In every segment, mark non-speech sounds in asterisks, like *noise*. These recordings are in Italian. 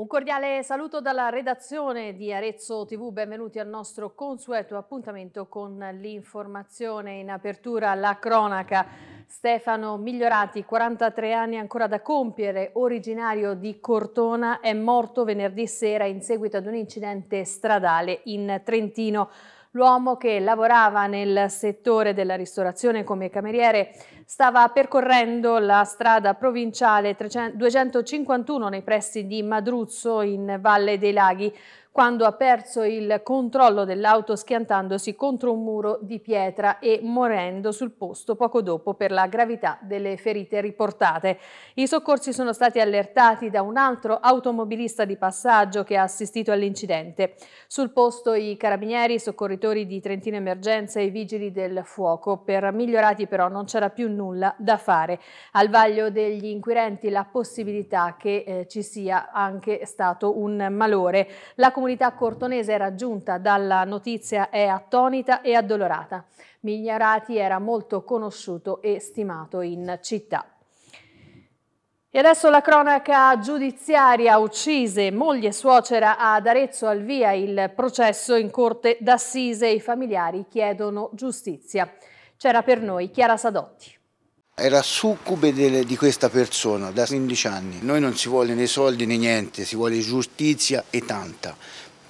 Un cordiale saluto dalla redazione di Arezzo TV, benvenuti al nostro consueto appuntamento con l'informazione. In apertura la cronaca, Stefano Migliorati, 43 anni ancora da compiere, originario di Cortona, è morto venerdì sera in seguito ad un incidente stradale in Trentino. L'uomo che lavorava nel settore della ristorazione come cameriere stava percorrendo la strada provinciale 251 nei pressi di Madruzzo in Valle dei Laghi quando ha perso il controllo dell'auto schiantandosi contro un muro di pietra e morendo sul posto poco dopo per la gravità delle ferite riportate. I soccorsi sono stati allertati da un altro automobilista di passaggio che ha assistito all'incidente. Sul posto i carabinieri, i soccorritori di Trentino Emergenza e i vigili del fuoco. Per migliorati però non c'era più nulla da fare. Al vaglio degli inquirenti la possibilità che eh, ci sia anche stato un malore. La comunità cortonese raggiunta dalla notizia è attonita e addolorata. Migliarati era molto conosciuto e stimato in città. E adesso la cronaca giudiziaria uccise moglie e suocera ad Arezzo al via il processo in corte d'assise. I familiari chiedono giustizia. C'era per noi Chiara Sadotti era succube delle, di questa persona da 15 anni. Noi non si vuole né soldi né niente, si vuole giustizia e tanta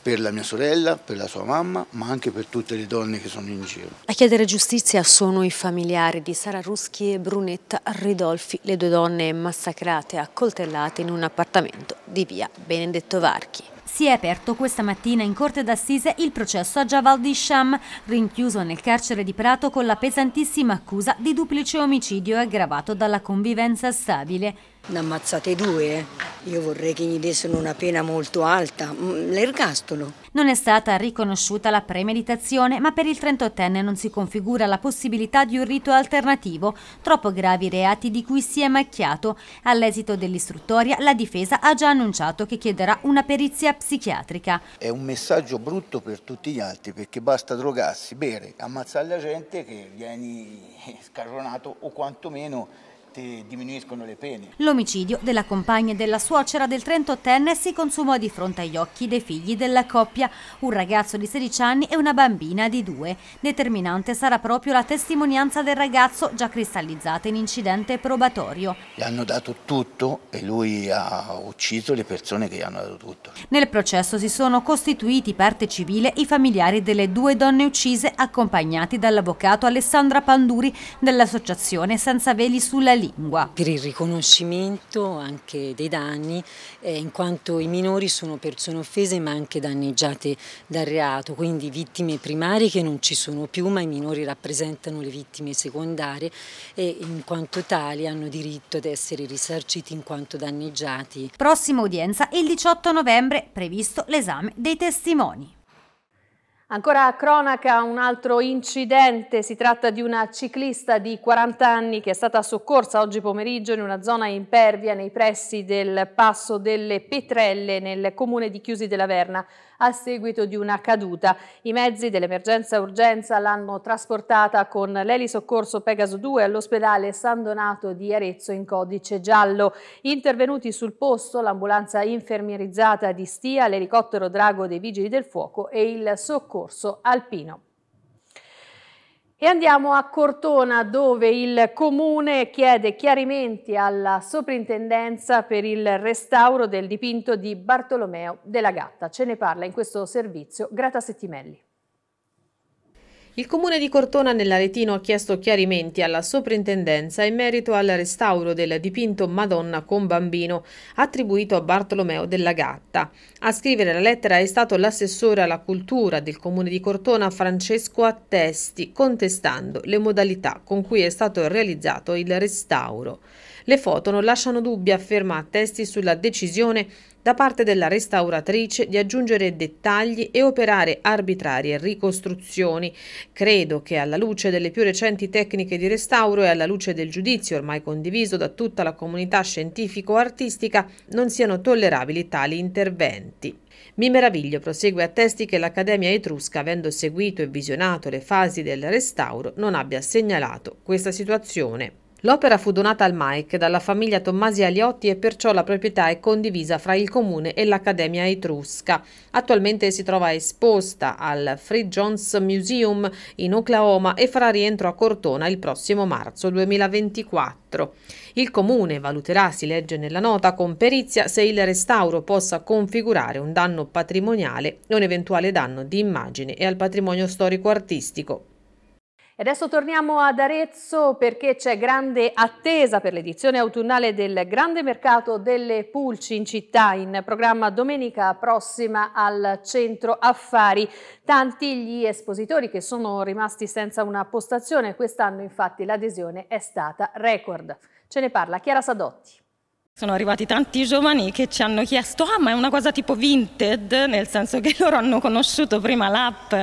per la mia sorella, per la sua mamma, ma anche per tutte le donne che sono in giro. A chiedere giustizia sono i familiari di Sara Ruschi e Brunetta Ridolfi, le due donne massacrate e accoltellate in un appartamento di via Benedetto Varchi. Si è aperto questa mattina in corte d'assise il processo a Jabal Disham, rinchiuso nel carcere di Prato con la pesantissima accusa di duplice omicidio aggravato dalla convivenza stabile. Ne ammazzate due, eh? Io vorrei che gli dessero una pena molto alta, mm, l'ergastolo. Non è stata riconosciuta la premeditazione, ma per il 38enne non si configura la possibilità di un rito alternativo, troppo gravi reati di cui si è macchiato. All'esito dell'istruttoria la difesa ha già annunciato che chiederà una perizia psichiatrica. È un messaggio brutto per tutti gli altri, perché basta drogarsi, bere, ammazzare la gente che vieni eh, scarronato o quantomeno ti diminuiscono le pene. L'omicidio della compagna e della suocera del 38enne si consumò di fronte agli occhi dei figli della coppia, un ragazzo di 16 anni e una bambina di 2. Determinante sarà proprio la testimonianza del ragazzo già cristallizzata in incidente probatorio. Gli hanno dato tutto e lui ha ucciso le persone che gli hanno dato tutto. Nel processo si sono costituiti parte civile i familiari delle due donne uccise accompagnati dall'avvocato Alessandra Panduri dell'associazione Senza Veli sulla lingua. Per il riconoscimento anche dei danni, eh, in quanto i minori sono persone offese ma anche danneggiate dal reato, quindi vittime primarie che non ci sono più, ma i minori rappresentano le vittime secondarie e in quanto tali hanno diritto ad essere risarciti in quanto danneggiati. Prossima udienza il 18 novembre, previsto l'esame dei testimoni. Ancora a cronaca un altro incidente, si tratta di una ciclista di 40 anni che è stata soccorsa oggi pomeriggio in una zona impervia nei pressi del Passo delle Petrelle nel comune di Chiusi della Verna a seguito di una caduta. I mezzi dell'emergenza urgenza l'hanno trasportata con l'elisoccorso Pegaso 2 all'ospedale San Donato di Arezzo in codice giallo. Intervenuti sul posto l'ambulanza infermierizzata di Stia, l'elicottero Drago dei Vigili del Fuoco e il soccorso alpino. E andiamo a Cortona dove il comune chiede chiarimenti alla soprintendenza per il restauro del dipinto di Bartolomeo della Gatta. Ce ne parla in questo servizio Grata Settimelli. Il comune di Cortona nell'Aretino ha chiesto chiarimenti alla soprintendenza in merito al restauro del dipinto Madonna con bambino attribuito a Bartolomeo della Gatta. A scrivere la lettera è stato l'assessore alla cultura del comune di Cortona Francesco Attesti contestando le modalità con cui è stato realizzato il restauro. Le foto non lasciano dubbi, afferma attesti sulla decisione da parte della restauratrice di aggiungere dettagli e operare arbitrarie ricostruzioni. Credo che alla luce delle più recenti tecniche di restauro e alla luce del giudizio ormai condiviso da tutta la comunità scientifico-artistica non siano tollerabili tali interventi. Mi meraviglio, prosegue a testi, che l'Accademia Etrusca, avendo seguito e visionato le fasi del restauro, non abbia segnalato questa situazione. L'opera fu donata al Mike dalla famiglia Tommasi Aliotti e perciò la proprietà è condivisa fra il comune e l'Accademia Etrusca. Attualmente si trova esposta al Free Jones Museum in Oklahoma e farà rientro a Cortona il prossimo marzo 2024. Il comune valuterà, si legge nella nota, con perizia se il restauro possa configurare un danno patrimoniale o un eventuale danno di immagine e al patrimonio storico-artistico adesso torniamo ad Arezzo perché c'è grande attesa per l'edizione autunnale del grande mercato delle pulci in città in programma domenica prossima al centro affari. Tanti gli espositori che sono rimasti senza una postazione, quest'anno infatti l'adesione è stata record. Ce ne parla Chiara Sadotti. Sono arrivati tanti giovani che ci hanno chiesto, ah ma è una cosa tipo vinted, nel senso che *laughs* loro hanno conosciuto prima l'app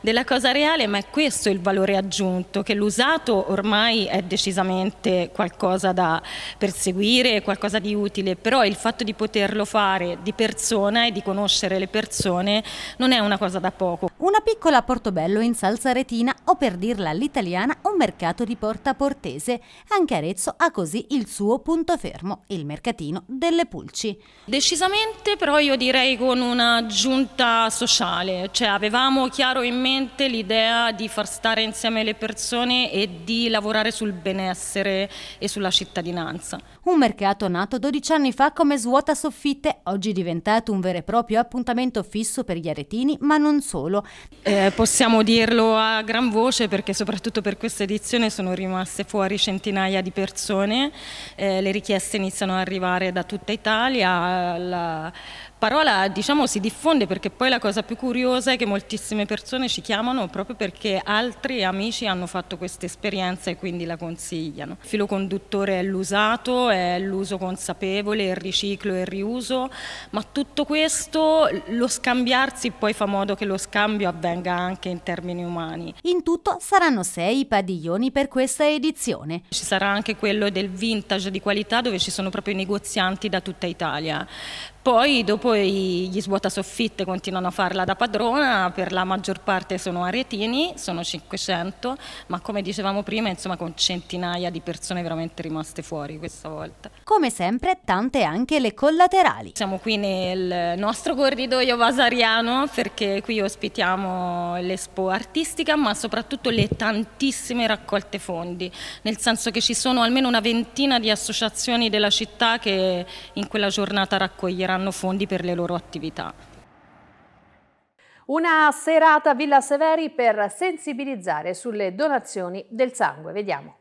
della cosa reale, ma è questo il valore aggiunto, che l'usato ormai è decisamente qualcosa da perseguire, qualcosa di utile, però il fatto di poterlo fare di persona e di conoscere le persone non è una cosa da poco. Una piccola Portobello in salsa retina o per dirla all'italiana un mercato di porta portese, anche Arezzo ha così il suo punto fermo, il mercato mercatino delle Pulci. Decisamente però io direi con un'aggiunta sociale, cioè avevamo chiaro in mente l'idea di far stare insieme le persone e di lavorare sul benessere e sulla cittadinanza. Un mercato nato 12 anni fa come svuota soffitte, oggi diventato un vero e proprio appuntamento fisso per gli aretini, ma non solo. Eh, possiamo dirlo a gran voce perché soprattutto per questa edizione sono rimaste fuori centinaia di persone, eh, le richieste iniziano ad arrivare da tutta Italia, la parola diciamo, si diffonde perché poi la cosa più curiosa è che moltissime persone ci chiamano proprio perché altri amici hanno fatto questa esperienza e quindi la consigliano. Il filo conduttore è l'usato, è l'uso consapevole, il riciclo e il riuso, ma tutto questo lo scambiarsi poi fa modo che lo scambio avvenga anche in termini umani. In tutto saranno sei i padiglioni per questa edizione. Ci sarà anche quello del vintage di qualità dove ci sono proprio i negozianti da tutta Italia poi dopo gli svuotasoffitte continuano a farla da padrona, per la maggior parte sono aretini, sono 500, ma come dicevamo prima, insomma con centinaia di persone veramente rimaste fuori questa volta. Come sempre, tante anche le collaterali. Siamo qui nel nostro corridoio vasariano perché qui ospitiamo l'Expo artistica, ma soprattutto le tantissime raccolte fondi, nel senso che ci sono almeno una ventina di associazioni della città che in quella giornata raccoglieranno riceveranno fondi per le loro attività. Una serata a Villa Severi per sensibilizzare sulle donazioni del sangue. Vediamo.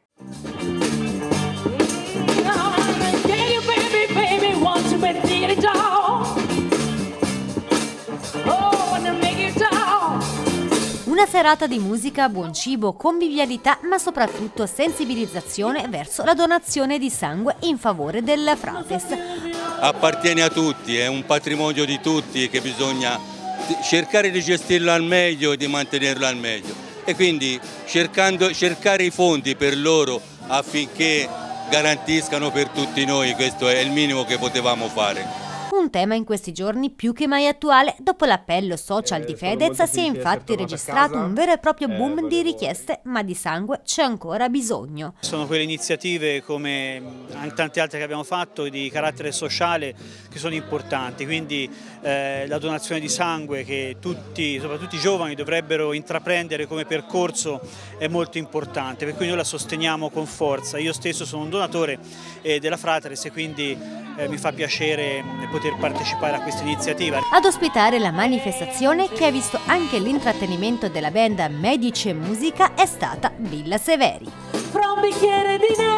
Una serata di musica, buon cibo, convivialità, ma soprattutto sensibilizzazione verso la donazione di sangue in favore del Frates appartiene a tutti, è un patrimonio di tutti che bisogna cercare di gestirlo al meglio e di mantenerlo al meglio. E quindi cercando, cercare i fondi per loro affinché garantiscano per tutti noi, questo è il minimo che potevamo fare. Un tema in questi giorni più che mai attuale, dopo l'appello social eh, di Fedez si è infatti registrato un vero e proprio eh, boom eh, di richieste, ma di sangue c'è ancora bisogno. Sono quelle iniziative come mm, tante altre che abbiamo fatto di carattere sociale che sono importanti, quindi eh, la donazione di sangue che tutti, soprattutto i giovani, dovrebbero intraprendere come percorso è molto importante, per cui noi la sosteniamo con forza. Io stesso sono un donatore eh, della Fratres e quindi eh, mi fa piacere mm, poter partecipare a questa iniziativa. Ad ospitare la manifestazione che ha visto anche l'intrattenimento della band Medice Musica è stata Villa Severi. Fra un bicchiere di nero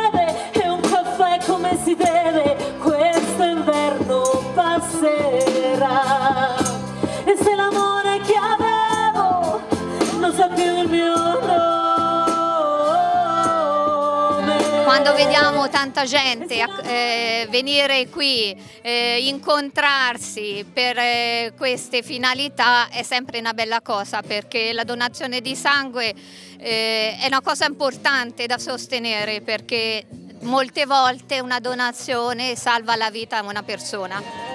vediamo tanta gente eh, eh, venire qui, eh, incontrarsi per eh, queste finalità è sempre una bella cosa perché la donazione di sangue eh, è una cosa importante da sostenere perché molte volte una donazione salva la vita a una persona.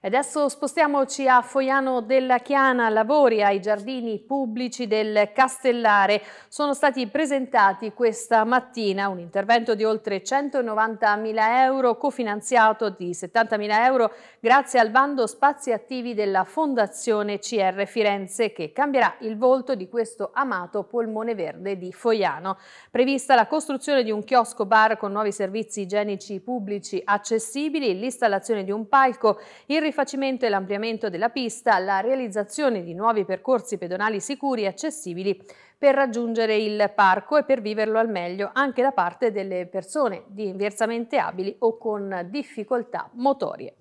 Adesso spostiamoci a Foiano della Chiana, lavori ai giardini pubblici del Castellare. Sono stati presentati questa mattina un intervento di oltre 190.000 euro, cofinanziato di 70.000 euro grazie al bando Spazi Attivi della Fondazione CR Firenze, che cambierà il volto di questo amato polmone verde di Foiano. Prevista la costruzione di un chiosco bar con nuovi servizi igienici pubblici accessibili, l'installazione di un palco, il rifacimento e l'ampliamento della pista, la realizzazione di nuovi percorsi pedonali sicuri e accessibili per raggiungere il parco e per viverlo al meglio anche da parte delle persone diversamente abili o con difficoltà motorie.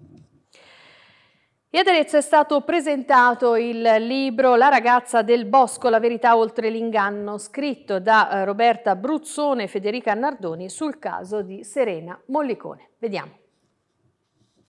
E ad Arezzo è stato presentato il libro La ragazza del bosco, la verità oltre l'inganno, scritto da eh, Roberta Bruzzone e Federica Nardoni sul caso di Serena Mollicone. Vediamo.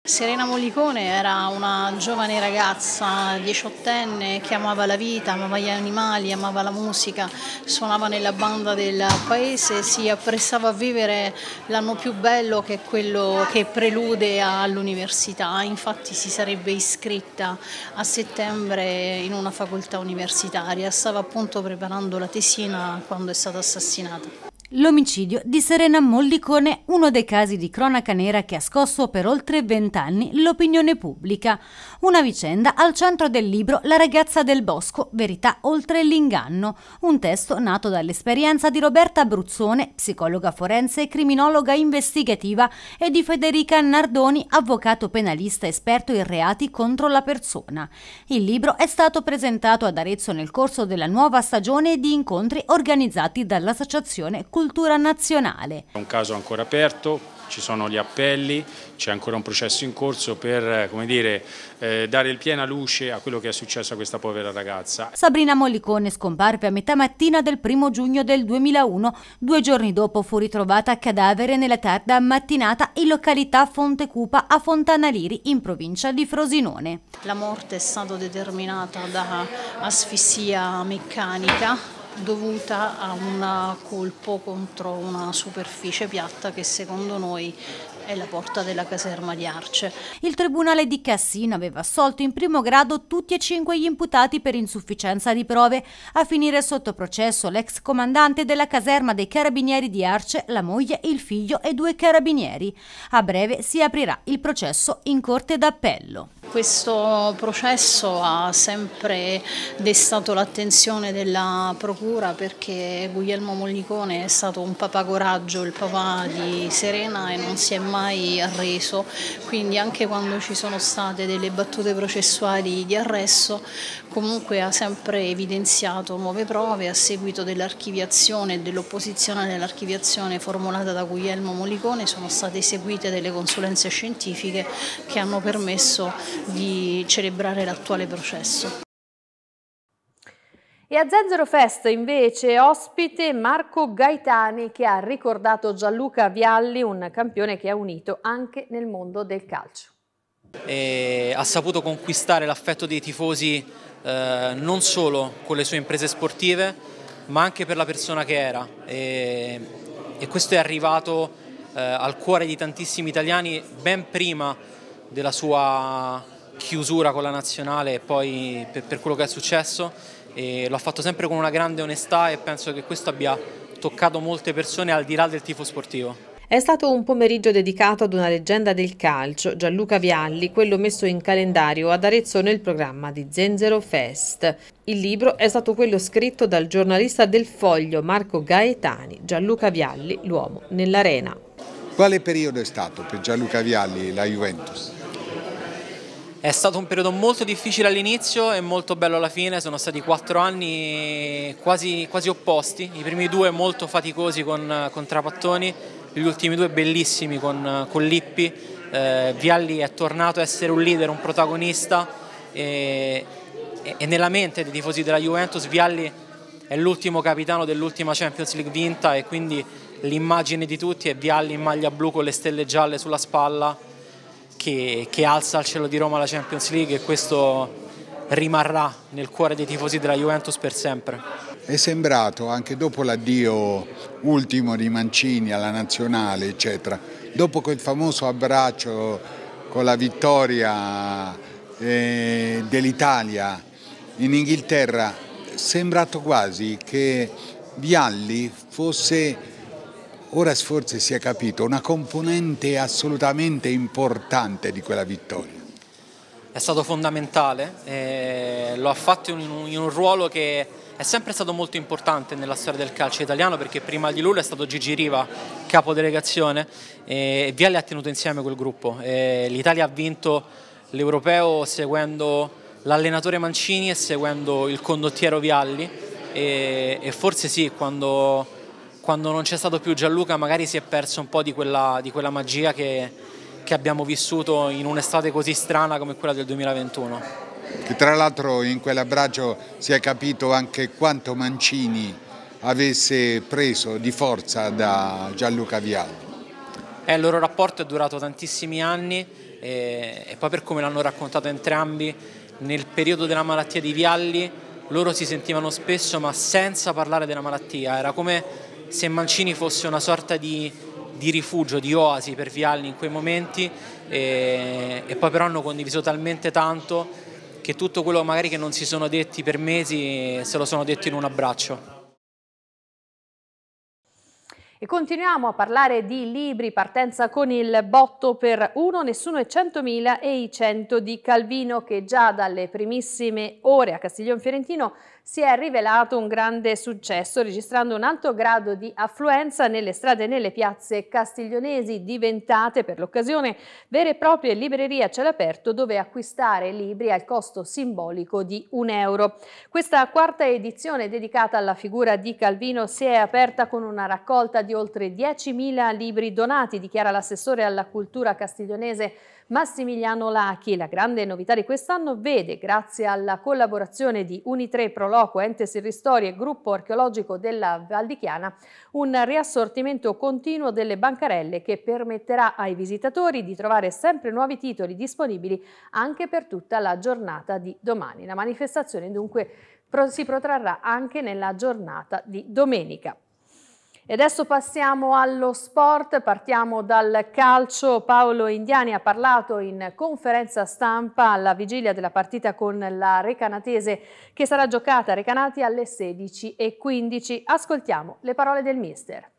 Serena Mollicone era una giovane ragazza, diciottenne, che amava la vita, amava gli animali, amava la musica, suonava nella banda del paese, si apprestava a vivere l'anno più bello che è quello che prelude all'università, infatti si sarebbe iscritta a settembre in una facoltà universitaria, stava appunto preparando la tesina quando è stata assassinata. L'omicidio di Serena Mollicone, uno dei casi di cronaca nera che ha scosso per oltre vent'anni l'opinione pubblica. Una vicenda al centro del libro La ragazza del bosco, verità oltre l'inganno, un testo nato dall'esperienza di Roberta Bruzzone, psicologa forense e criminologa investigativa, e di Federica Nardoni, avvocato penalista esperto in reati contro la persona. Il libro è stato presentato ad Arezzo nel corso della nuova stagione di incontri organizzati dall'Associazione Culturale cultura nazionale. È un caso ancora aperto, ci sono gli appelli, c'è ancora un processo in corso per come dire, eh, dare il piena luce a quello che è successo a questa povera ragazza. Sabrina Mollicone scomparve a metà mattina del primo giugno del 2001. Due giorni dopo fu ritrovata a cadavere nella tarda mattinata in località Fonte Cupa a Fontana Liri in provincia di Frosinone. La morte è stata determinata da asfissia meccanica dovuta a un colpo contro una superficie piatta che secondo noi è la porta della caserma di Arce. Il Tribunale di Cassino aveva assolto in primo grado tutti e cinque gli imputati per insufficienza di prove. A finire sotto processo l'ex comandante della caserma dei carabinieri di Arce, la moglie, il figlio e due carabinieri. A breve si aprirà il processo in corte d'appello. Questo processo ha sempre destato l'attenzione della Procura perché Guglielmo Mollicone è stato un papà coraggio, il papà di Serena e non si è mai arreso, quindi anche quando ci sono state delle battute processuali di arresto comunque ha sempre evidenziato nuove prove a seguito dell'archiviazione e dell'opposizione all'archiviazione formulata da Guglielmo Mollicone sono state eseguite delle consulenze scientifiche che hanno permesso di celebrare l'attuale processo. E a Zenzero Fest invece ospite Marco Gaetani che ha ricordato Gianluca Vialli, un campione che ha unito anche nel mondo del calcio. E ha saputo conquistare l'affetto dei tifosi eh, non solo con le sue imprese sportive ma anche per la persona che era e, e questo è arrivato eh, al cuore di tantissimi italiani ben prima della sua chiusura con la nazionale e poi per, per quello che è successo. E ha fatto sempre con una grande onestà e penso che questo abbia toccato molte persone al di là del tifo sportivo. È stato un pomeriggio dedicato ad una leggenda del calcio, Gianluca Vialli, quello messo in calendario ad Arezzo nel programma di Zenzero Fest. Il libro è stato quello scritto dal giornalista del Foglio Marco Gaetani, Gianluca Vialli, l'uomo nell'arena. Quale periodo è stato per Gianluca Vialli la Juventus? È stato un periodo molto difficile all'inizio e molto bello alla fine, sono stati quattro anni quasi, quasi opposti, i primi due molto faticosi con, con Trapattoni, gli ultimi due bellissimi con, con Lippi, eh, Vialli è tornato a essere un leader, un protagonista e, e nella mente dei tifosi della Juventus Vialli è l'ultimo capitano dell'ultima Champions League vinta e quindi l'immagine di tutti è Vialli in maglia blu con le stelle gialle sulla spalla che, che alza al cielo di Roma la Champions League e questo rimarrà nel cuore dei tifosi della Juventus per sempre. È sembrato, anche dopo l'addio ultimo di Mancini alla nazionale, eccetera, dopo quel famoso abbraccio con la vittoria eh, dell'Italia in Inghilterra, è sembrato quasi che Vialli fosse ora forse si è capito una componente assolutamente importante di quella vittoria. È stato fondamentale, eh, lo ha fatto in un, in un ruolo che è sempre stato molto importante nella storia del calcio italiano perché prima di lui è stato Gigi Riva, capodelegazione, e Viale ha tenuto insieme quel gruppo. L'Italia ha vinto l'Europeo seguendo l'allenatore Mancini e seguendo il condottiero Vialli e, e forse sì, quando quando non c'è stato più Gianluca magari si è perso un po' di quella, di quella magia che, che abbiamo vissuto in un'estate così strana come quella del 2021. Che tra l'altro in quell'abbraccio si è capito anche quanto Mancini avesse preso di forza da Gianluca Vialli. Eh, il loro rapporto è durato tantissimi anni e, e poi per come l'hanno raccontato entrambi, nel periodo della malattia di Vialli loro si sentivano spesso ma senza parlare della malattia, era come se Mancini fosse una sorta di, di rifugio, di oasi per Vialli in quei momenti e, e poi però hanno condiviso talmente tanto che tutto quello magari che non si sono detti per mesi eh, se lo sono detto in un abbraccio. E continuiamo a parlare di libri, partenza con il botto per uno, nessuno e 100.000 e i 100 di Calvino che già dalle primissime ore a Castiglione Fiorentino si è rivelato un grande successo, registrando un alto grado di affluenza nelle strade e nelle piazze castiglionesi, diventate per l'occasione vere e proprie librerie a cielo aperto dove acquistare libri al costo simbolico di un euro. Questa quarta edizione dedicata alla figura di Calvino si è aperta con una raccolta di oltre 10.000 libri donati, dichiara l'assessore alla cultura castiglionese Massimiliano Lachi. La grande novità di quest'anno vede, grazie alla collaborazione di Unitre Proloquo, Ente Sirristori e Gruppo Archeologico della Valdichiana, un riassortimento continuo delle bancarelle che permetterà ai visitatori di trovare sempre nuovi titoli disponibili anche per tutta la giornata di domani. La manifestazione dunque si protrarrà anche nella giornata di domenica. E adesso passiamo allo sport, partiamo dal calcio. Paolo Indiani ha parlato in conferenza stampa alla vigilia della partita con la Recanatese che sarà giocata a Recanati alle 16.15. Ascoltiamo le parole del mister.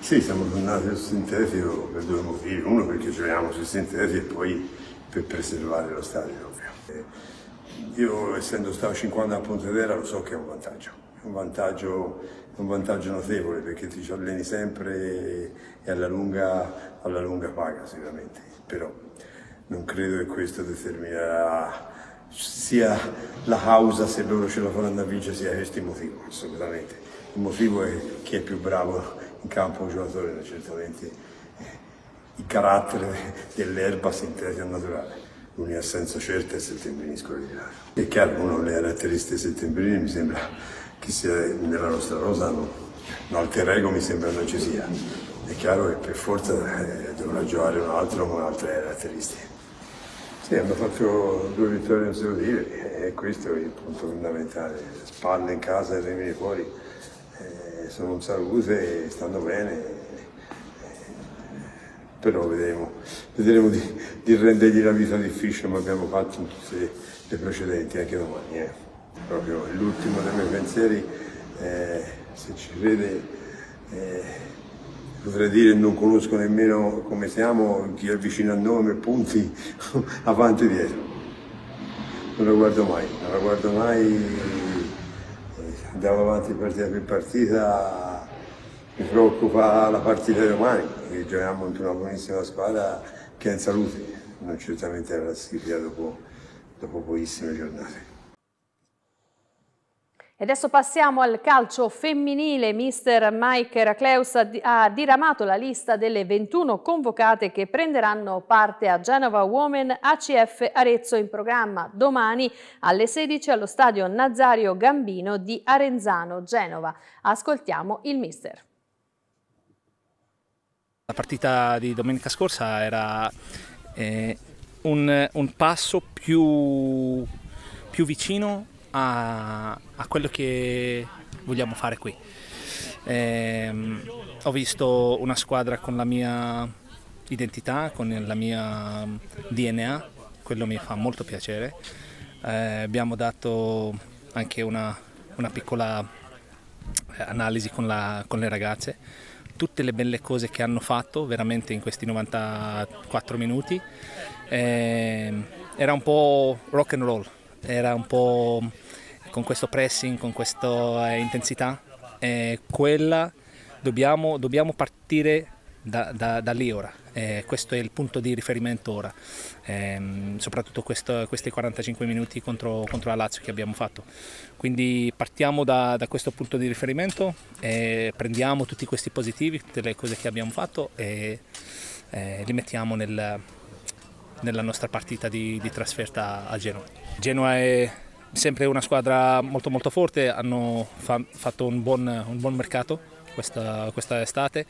Sì, siamo tornati sul sintetico per due motivi. Uno perché giochiamo sul sintetico e poi per preservare lo stadio, Io essendo stato 50 a Pontedera lo so che è un vantaggio. È un vantaggio un vantaggio notevole perché ti ci alleni sempre e alla lunga, alla lunga paga sicuramente, però non credo che questo determinerà sia la causa se loro ce la faranno a vincere sia questo il motivo, assolutamente. Il motivo è chi è più bravo in campo un giocatore, certamente eh, il carattere dell'erba sintetica naturale. L'unica assenza certa è il settembrinisco di Milano. È chiaro, uno delle caratteristiche settembrine mi sembra che sia nella nostra rosa no. un alter ego mi sembra non ci sia. È chiaro che per forza eh, dovrà giocare un altro con altre caratteristiche. Sì, hanno fatto due vittorie non si devo dire, e questo è il punto fondamentale. Spalle in casa e Rimini fuori, eh, sono un salute e stanno bene. Eh, però vedremo, vedremo di, di, rendergli la vita difficile come abbiamo fatto in tutte le precedenti, anche domani. Eh. Proprio l'ultimo dei miei pensieri, eh, se ci crede, eh, potrei dire non conosco nemmeno come siamo, chi è vicino a noi mi punti *laughs* avanti e dietro. Non la guardo mai, non la guardo mai, eh, andavo avanti partita per partita, mi preoccupa la partita di domani, che giochiamo in una buonissima squadra che è in salute, non certamente la classifica dopo, dopo pochissime giornate. E adesso passiamo al calcio femminile. Mister Mike Heracleus ha diramato la lista delle 21 convocate che prenderanno parte a Genova Women ACF Arezzo in programma domani alle 16 allo stadio Nazario Gambino di Arenzano, Genova. Ascoltiamo il mister. La partita di domenica scorsa era eh, un, un, passo più, più vicino a, a quello che vogliamo fare qui. Eh, ho visto una squadra con la mia identità, con la mia mm, DNA, quello mi fa molto piacere. Eh, abbiamo dato anche una, una piccola eh, analisi con, la, con, le ragazze, tutte le belle cose che hanno fatto veramente in questi 94 minuti. Eh, era un po' rock and roll, era un po' con questo pressing, con questa eh, intensità. Eh, quella dobbiamo, dobbiamo partire da, da, da, lì ora. Eh, questo è il punto di riferimento ora, eh, soprattutto questo, questi 45 minuti contro, contro, la Lazio che abbiamo fatto. Quindi partiamo da, da questo punto di riferimento, eh, prendiamo tutti questi positivi, tutte le cose che abbiamo fatto e li mettiamo nel, nella nostra partita di, di trasferta a Genova. Genoa è sempre una squadra molto molto forte, hanno fa fatto un buon, un buon, mercato questa, questa estate,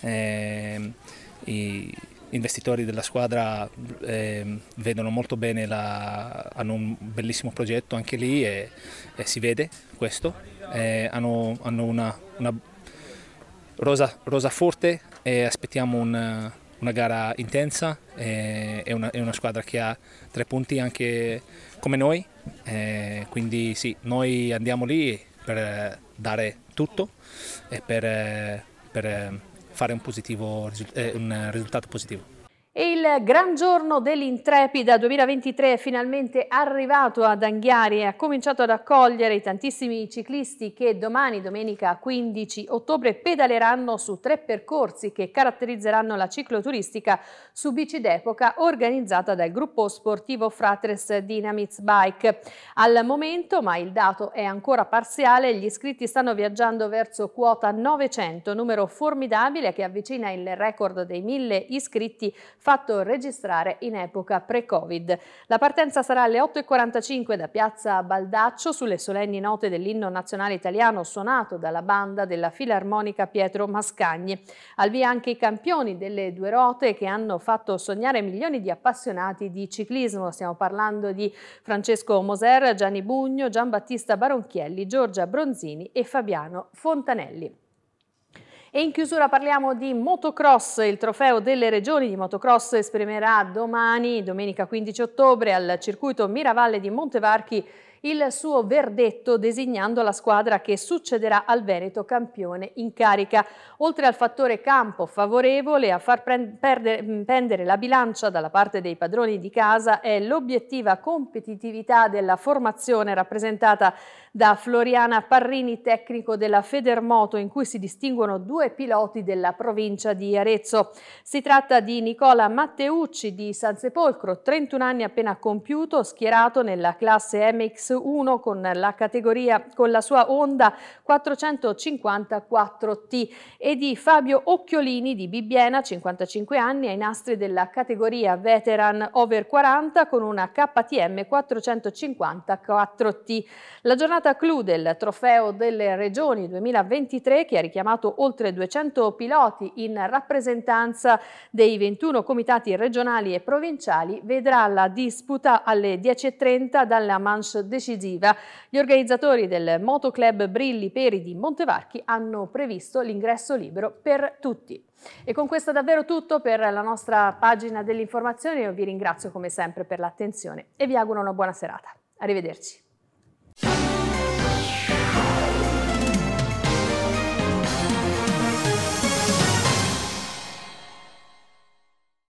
eh, i investitori della squadra eh, vedono molto bene, la, hanno un bellissimo progetto anche lì e, e si vede questo, eh, hanno, hanno, una, una rosa, rosa, forte e aspettiamo un una gara intensa, è eh, una, è una, squadra che ha tre punti anche come noi, eh, quindi sì, noi andiamo lì per eh, dare tutto e per, eh, per eh, fare un, positivo, un risultato positivo. Il gran giorno dell'Intrepida 2023 è finalmente arrivato ad Anghiari e ha cominciato ad accogliere i tantissimi ciclisti che domani, domenica 15 ottobre, pedaleranno su tre percorsi che caratterizzeranno la cicloturistica su bici d'epoca organizzata dal gruppo sportivo Fratres Dynamics Bike. Al momento, ma il dato è ancora parziale, gli iscritti stanno viaggiando verso quota 900, numero formidabile che avvicina il record dei 1000 iscritti fatto registrare in epoca pre-Covid. La partenza sarà alle 8.45 da Piazza Baldaccio sulle solenni note dell'inno nazionale italiano suonato dalla banda della Filarmonica Pietro Mascagni. Al via anche i campioni delle due rote che hanno fatto sognare milioni di appassionati di ciclismo. Stiamo parlando di Francesco Moser, Gianni Bugno, Giambattista Baronchielli, Giorgia Bronzini e Fabiano Fontanelli. E in chiusura parliamo di motocross, il trofeo delle regioni di motocross esprimerà domani, domenica 15 ottobre, al circuito Miravalle di Montevarchi il suo verdetto designando la squadra che succederà al Veneto campione in carica. Oltre al fattore campo favorevole a far pendere la bilancia dalla parte dei padroni di casa è l'obiettiva competitività della formazione rappresentata da Floriana Parrini, tecnico della Federmoto, in cui si distinguono due piloti della provincia di Arezzo. Si tratta di Nicola Matteucci di Sansepolcro, 31 anni appena compiuto, schierato nella classe MX X1 con la categoria con la sua Honda 454T e di Fabio Occhiolini di Bibbiena, 55 anni, ai nastri della categoria Veteran Over 40 con una KTM 454T. La giornata clou del Trofeo delle Regioni 2023 che ha richiamato oltre 200 piloti in rappresentanza dei 21 comitati regionali e provinciali vedrà la disputa alle 10.30 dalla Manche de decisiva. Gli organizzatori del Motoclub Brilli Peri di Montevarchi hanno previsto l'ingresso libero per tutti. E con questo è davvero tutto per la nostra pagina delle informazioni. Io vi ringrazio come sempre per l'attenzione e vi auguro una buona serata. Arrivederci.